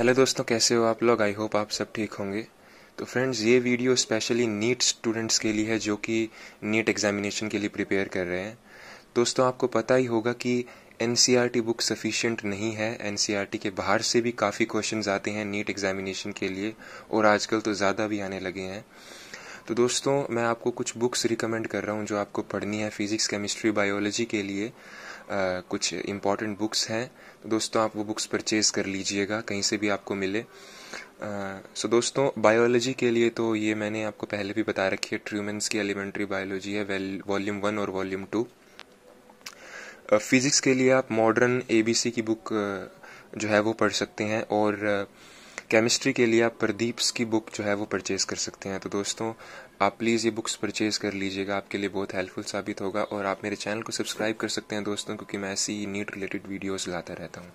hello दोस्तों कैसे हो आप लोग आई होप आप सब ठीक होंगे तो फ्रेंड्स ये वीडियो स्पेशली नीट स्टूडेंट्स के लिए है जो कि नीट एग्जामिनेशन के लिए प्रिपेयर कर रहे हैं दोस्तों आपको पता ही होगा कि एन बुक सफिशियंट नहीं है एन e के बाहर से भी काफ़ी क्वेश्चन आते हैं नीट एग्जामिनेशन के लिए और आजकल तो ज़्यादा भी आने लगे हैं तो दोस्तों मैं आपको कुछ बुक्स रिकमेंड कर रहा हूँ जो आपको पढ़नी है फिजिक्स केमिस्ट्री बायोलॉजी के लिए कुछ इम्पॉर्टेंट बुक्स हैं तो दोस्तों आप वो बुक्स परचेज़ कर लीजिएगा कहीं से भी आपको मिले सो so, दोस्तों बायोलॉजी के लिए तो ये मैंने आपको पहले भी बता रखी है ट्रूमेंस की एलिमेंट्री बायोलॉजी है वॉल्यूम वन और वॉल्यूम टू फिज़िक्स के लिए आप मॉडर्न एबीसी की बुक जो है वो पढ़ सकते हैं और uh, केमिस्ट्री के लिए आप प्रदीप्स की बुक जो है वो परचेज़ कर सकते हैं तो दोस्तों आप प्लीज़ ये बुक्स परचेज़ कर लीजिएगा आपके लिए बहुत हेल्पफुल साबित होगा और आप मेरे चैनल को सब्सक्राइब कर सकते हैं दोस्तों क्योंकि मैं ऐसी नीट रिलेटेड वीडियोज़ लाता रहता हूँ